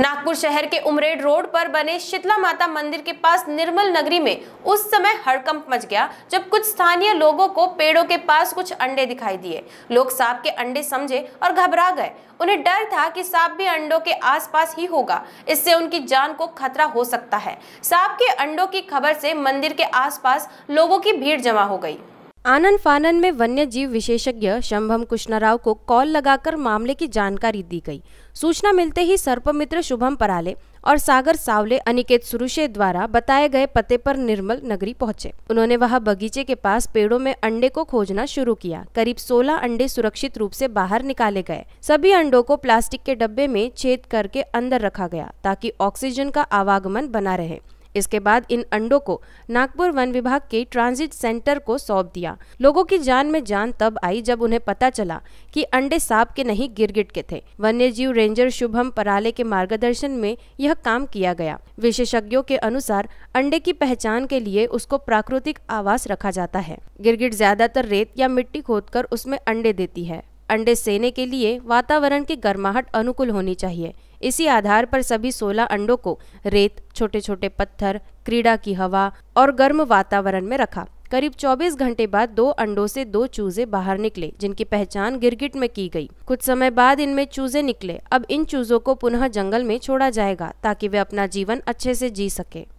नागपुर शहर के उमरेड रोड पर बने शीतला माता मंदिर के पास निर्मल नगरी में उस समय हड़कंप मच गया जब कुछ स्थानीय लोगों को पेड़ों के पास कुछ अंडे दिखाई दिए लोग सांप के अंडे समझे और घबरा गए उन्हें डर था कि सांप भी अंडों के आसपास ही होगा इससे उनकी जान को खतरा हो सकता है सांप के अंडों की खबर से मंदिर के आसपास लोगों की भीड़ जमा हो गई आनंद फानन में वन्य जीव विशेषज्ञ शंभम कुशनराव को कॉल लगाकर मामले की जानकारी दी गई सूचना मिलते ही सर्पमित्र शुभम पराले और सागर सावले अनिकेत सुरुशे द्वारा बताए गए पते पर निर्मल नगरी पहुंचे उन्होंने वहां बगीचे के पास पेड़ों में अंडे को खोजना शुरू किया करीब 16 अंडे सुरक्षित रूप से बाहर निकाले गए सभी अंडों को प्लास्टिक के डब्बे में छेद करके अंदर रखा गया ताकि ऑक्सीजन का आवागमन बना रहे इसके बाद इन अंडों को नागपुर वन विभाग के ट्रांजिट सेंटर को सौंप दिया लोगों की जान में जान तब आई जब उन्हें पता चला कि अंडे सांप के नहीं गिरगिट के थे वन्य जीव रेंजर शुभम पराले के मार्गदर्शन में यह काम किया गया विशेषज्ञों के अनुसार अंडे की पहचान के लिए उसको प्राकृतिक आवास रखा जाता है गिरगिट ज्यादातर रेत या मिट्टी खोद उसमें अंडे देती है अंडे सेने के लिए वातावरण की गर्माहट अनुकूल होनी चाहिए इसी आधार पर सभी 16 अंडों को रेत छोटे छोटे पत्थर क्रीड़ा की हवा और गर्म वातावरण में रखा करीब 24 घंटे बाद दो अंडों से दो चूजे बाहर निकले जिनकी पहचान गिरगिट में की गई कुछ समय बाद इनमें चूजे निकले अब इन चूजों को पुनः जंगल में छोड़ा जाएगा ताकि वे अपना जीवन अच्छे से जी सके